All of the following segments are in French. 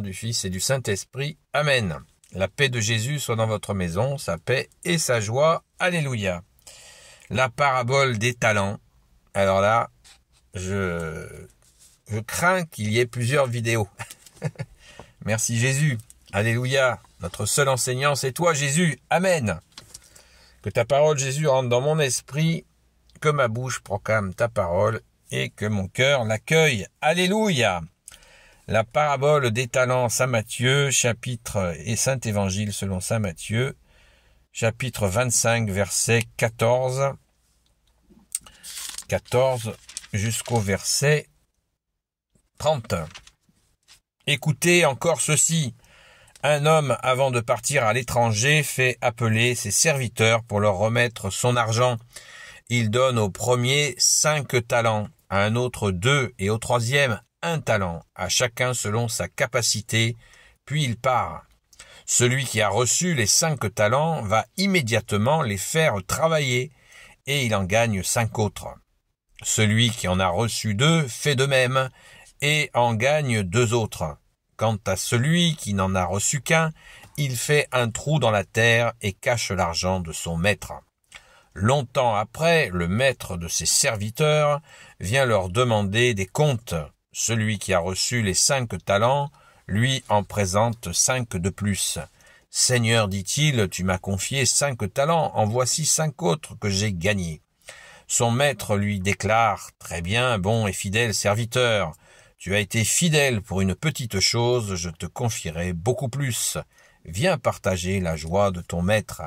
du Fils et du Saint-Esprit. Amen. La paix de Jésus soit dans votre maison, sa paix et sa joie. Alléluia. La parabole des talents. Alors là, je, je crains qu'il y ait plusieurs vidéos. Merci Jésus. Alléluia. Notre seul enseignant, c'est toi Jésus. Amen. Que ta parole Jésus rentre dans mon esprit, que ma bouche proclame ta parole et que mon cœur l'accueille. Alléluia la parabole des talents, Saint Matthieu, chapitre et Saint Évangile selon Saint Matthieu, chapitre 25, verset 14, 14 jusqu'au verset 31. Écoutez encore ceci. Un homme, avant de partir à l'étranger, fait appeler ses serviteurs pour leur remettre son argent. Il donne au premier cinq talents, à un autre deux et au troisième un talent, à chacun selon sa capacité, puis il part. Celui qui a reçu les cinq talents va immédiatement les faire travailler, et il en gagne cinq autres. Celui qui en a reçu deux fait de même, et en gagne deux autres. Quant à celui qui n'en a reçu qu'un, il fait un trou dans la terre et cache l'argent de son maître. Longtemps après, le maître de ses serviteurs vient leur demander des comptes. Celui qui a reçu les cinq talents, lui en présente cinq de plus. Seigneur, dit-il, tu m'as confié cinq talents, en voici cinq autres que j'ai gagnés. Son maître lui déclare, Très bien, bon et fidèle serviteur, tu as été fidèle pour une petite chose, je te confierai beaucoup plus. Viens partager la joie de ton maître.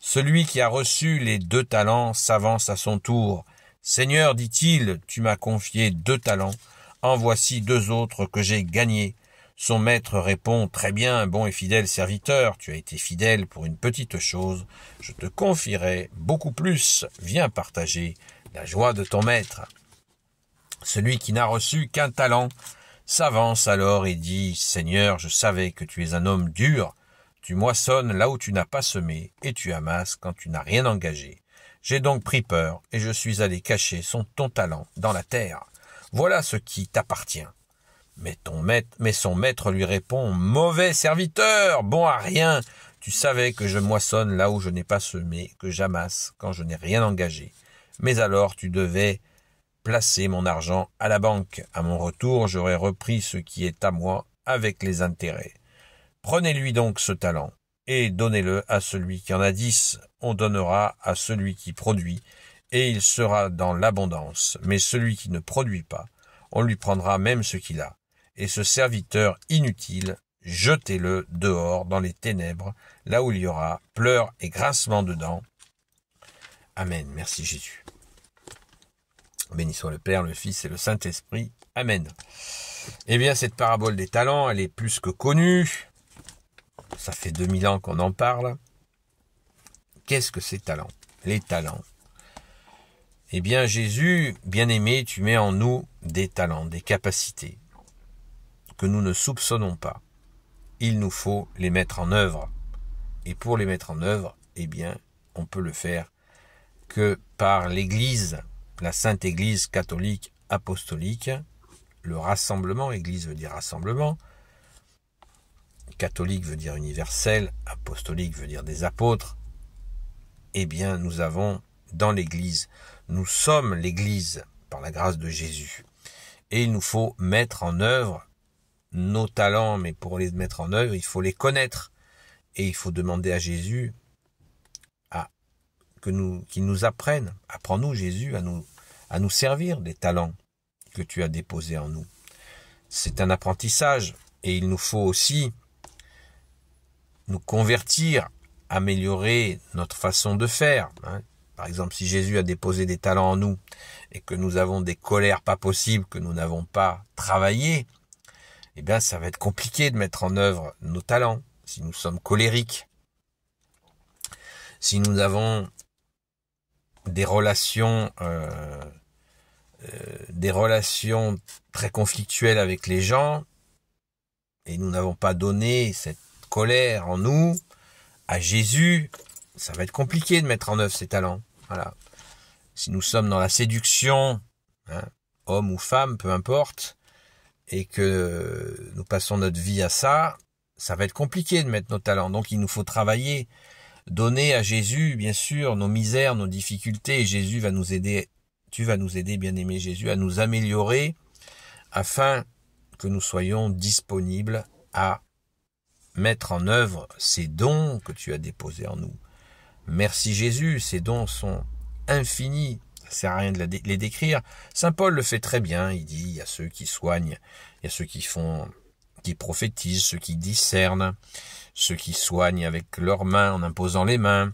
Celui qui a reçu les deux talents s'avance à son tour. Seigneur, dit-il, tu m'as confié deux talents, en voici deux autres que j'ai gagnés. Son maître répond Très bien, bon et fidèle serviteur, tu as été fidèle pour une petite chose, je te confierai beaucoup plus, viens partager la joie de ton maître. Celui qui n'a reçu qu'un talent s'avance alors et dit Seigneur, je savais que tu es un homme dur, tu moissonnes là où tu n'as pas semé, et tu amasses quand tu n'as rien engagé. J'ai donc pris peur, et je suis allé cacher son ton talent dans la terre. Voilà ce qui t'appartient. Mais, ton maître, mais son maître lui répond Mauvais serviteur, bon à rien. Tu savais que je moissonne là où je n'ai pas semé, que j'amasse quand je n'ai rien engagé. Mais alors tu devais placer mon argent à la banque. À mon retour, j'aurais repris ce qui est à moi avec les intérêts. Prenez-lui donc ce talent et donnez-le à celui qui en a dix. On donnera à celui qui produit et il sera dans l'abondance. Mais celui qui ne produit pas, on lui prendra même ce qu'il a. Et ce serviteur inutile, jetez-le dehors dans les ténèbres, là où il y aura pleurs et grincements dedans. Amen. Merci Jésus. Béni soit le Père, le Fils et le Saint-Esprit. Amen. Eh bien, cette parabole des talents, elle est plus que connue. Ça fait 2000 ans qu'on en parle. Qu'est-ce que ces talents Les talents, eh bien Jésus, bien-aimé, tu mets en nous des talents, des capacités que nous ne soupçonnons pas. Il nous faut les mettre en œuvre. Et pour les mettre en œuvre, eh bien, on peut le faire que par l'Église, la Sainte Église catholique apostolique, le rassemblement, Église veut dire rassemblement, catholique veut dire universel, apostolique veut dire des apôtres, eh bien nous avons dans l'Église. Nous sommes l'Église par la grâce de Jésus. Et il nous faut mettre en œuvre nos talents, mais pour les mettre en œuvre, il faut les connaître. Et il faut demander à Jésus à, que nous, qu'il nous apprenne. Apprends-nous, Jésus, à nous, à nous servir des talents que tu as déposés en nous. C'est un apprentissage. Et il nous faut aussi nous convertir, améliorer notre façon de faire. Hein. Par exemple, si Jésus a déposé des talents en nous et que nous avons des colères pas possibles, que nous n'avons pas travaillé, eh bien, ça va être compliqué de mettre en œuvre nos talents si nous sommes colériques. Si nous avons des relations, euh, euh, des relations très conflictuelles avec les gens, et nous n'avons pas donné cette colère en nous à Jésus, ça va être compliqué de mettre en œuvre ces talents. Voilà. Si nous sommes dans la séduction, hein, homme ou femme, peu importe, et que nous passons notre vie à ça, ça va être compliqué de mettre nos talents. Donc il nous faut travailler, donner à Jésus, bien sûr, nos misères, nos difficultés. Et Jésus va nous aider, tu vas nous aider, bien-aimé Jésus, à nous améliorer afin que nous soyons disponibles à mettre en œuvre ces dons que tu as déposés en nous. Merci Jésus, ces dons sont infinis, ça sert à rien de les décrire. Saint Paul le fait très bien, il dit, il y a ceux qui soignent, il y a ceux qui font, qui prophétisent, ceux qui discernent, ceux qui soignent avec leurs mains en imposant les mains,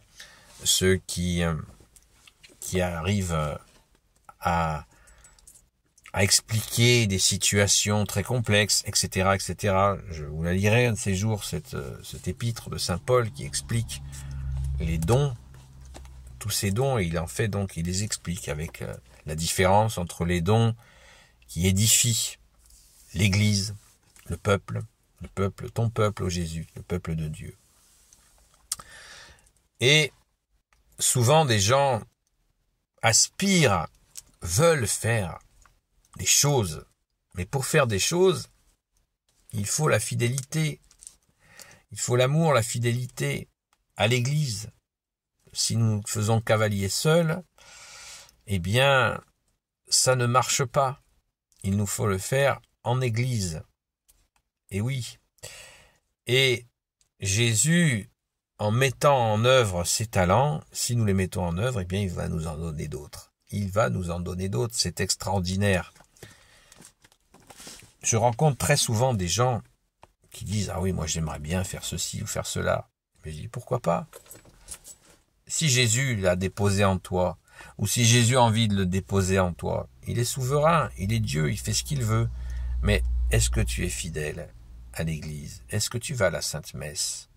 ceux qui, qui arrivent à, à expliquer des situations très complexes, etc., etc. Je vous la lirai un de ces jours, cette, euh, cet épître de Saint Paul qui explique les dons, tous ces dons, et il en fait donc, il les explique avec euh, la différence entre les dons qui édifient l'Église, le peuple, le peuple, ton peuple, ô Jésus, le peuple de Dieu. Et souvent des gens aspirent, veulent faire des choses, mais pour faire des choses, il faut la fidélité, il faut l'amour, la fidélité, à l'Église, si nous faisons cavalier seul, eh bien, ça ne marche pas. Il nous faut le faire en Église. Et oui. Et Jésus, en mettant en œuvre ses talents, si nous les mettons en œuvre, eh bien, il va nous en donner d'autres. Il va nous en donner d'autres. C'est extraordinaire. Je rencontre très souvent des gens qui disent, ah oui, moi j'aimerais bien faire ceci ou faire cela. Mais je dis, pourquoi pas Si Jésus l'a déposé en toi, ou si Jésus a envie de le déposer en toi, il est souverain, il est Dieu, il fait ce qu'il veut. Mais est-ce que tu es fidèle à l'Église Est-ce que tu vas à la Sainte Messe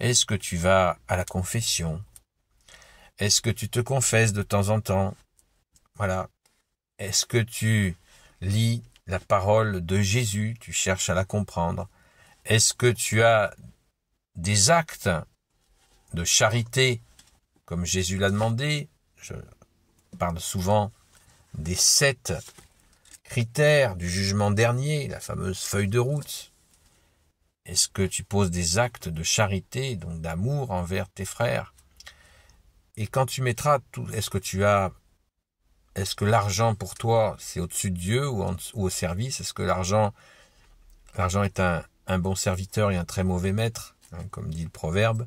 Est-ce que tu vas à la confession Est-ce que tu te confesses de temps en temps Voilà. Est-ce que tu lis la parole de Jésus Tu cherches à la comprendre Est-ce que tu as des actes de charité, comme Jésus l'a demandé. Je parle souvent des sept critères du jugement dernier, la fameuse feuille de route. Est-ce que tu poses des actes de charité, donc d'amour envers tes frères Et quand tu mettras tout, est-ce que tu as, est-ce que l'argent pour toi, c'est au-dessus de Dieu ou, au service Est-ce que l'argent, l'argent est un bon serviteur et un très mauvais maître Hein, comme dit le proverbe,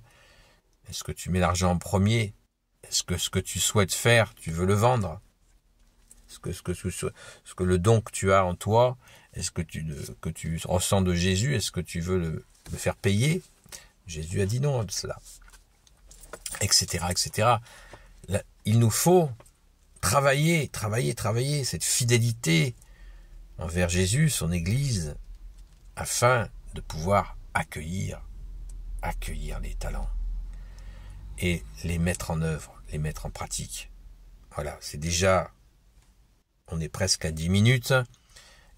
est-ce que tu mets l'argent en premier Est-ce que ce que tu souhaites faire, tu veux le vendre Est-ce que, ce que, le don que tu as en toi, est-ce que tu, que tu ressens de Jésus, est-ce que tu veux le, faire payer Jésus a dit non à cela. Etc. etc. il nous faut travailler, travailler, travailler cette fidélité envers Jésus, son Église, afin de pouvoir accueillir accueillir les talents et les mettre en œuvre, les mettre en pratique. Voilà, c'est déjà, on est presque à 10 minutes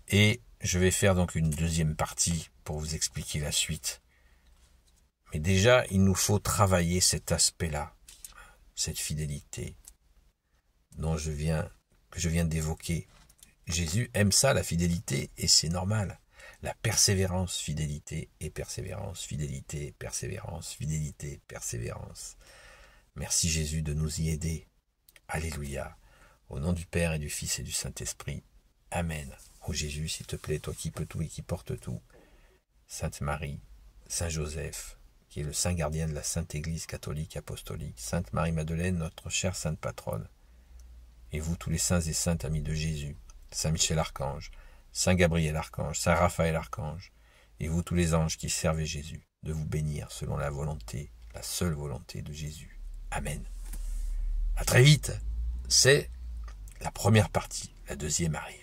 et je vais faire donc une deuxième partie pour vous expliquer la suite. Mais déjà, il nous faut travailler cet aspect-là, cette fidélité dont je viens, que je viens d'évoquer. Jésus aime ça, la fidélité, et c'est normal la persévérance, fidélité et persévérance, fidélité, persévérance, fidélité, persévérance. Merci Jésus de nous y aider. Alléluia. Au nom du Père et du Fils et du Saint-Esprit. Amen. Ô Jésus, s'il te plaît, toi qui peux tout et qui portes tout. Sainte Marie, Saint Joseph, qui est le saint gardien de la Sainte Église catholique apostolique, Sainte Marie-Madeleine, notre chère sainte patronne, et vous tous les saints et saintes amis de Jésus, Saint Michel-Archange, Saint Gabriel archange, Saint Raphaël archange, et vous tous les anges qui servez Jésus, de vous bénir selon la volonté, la seule volonté de Jésus. Amen. À très vite. C'est la première partie. La deuxième arrive.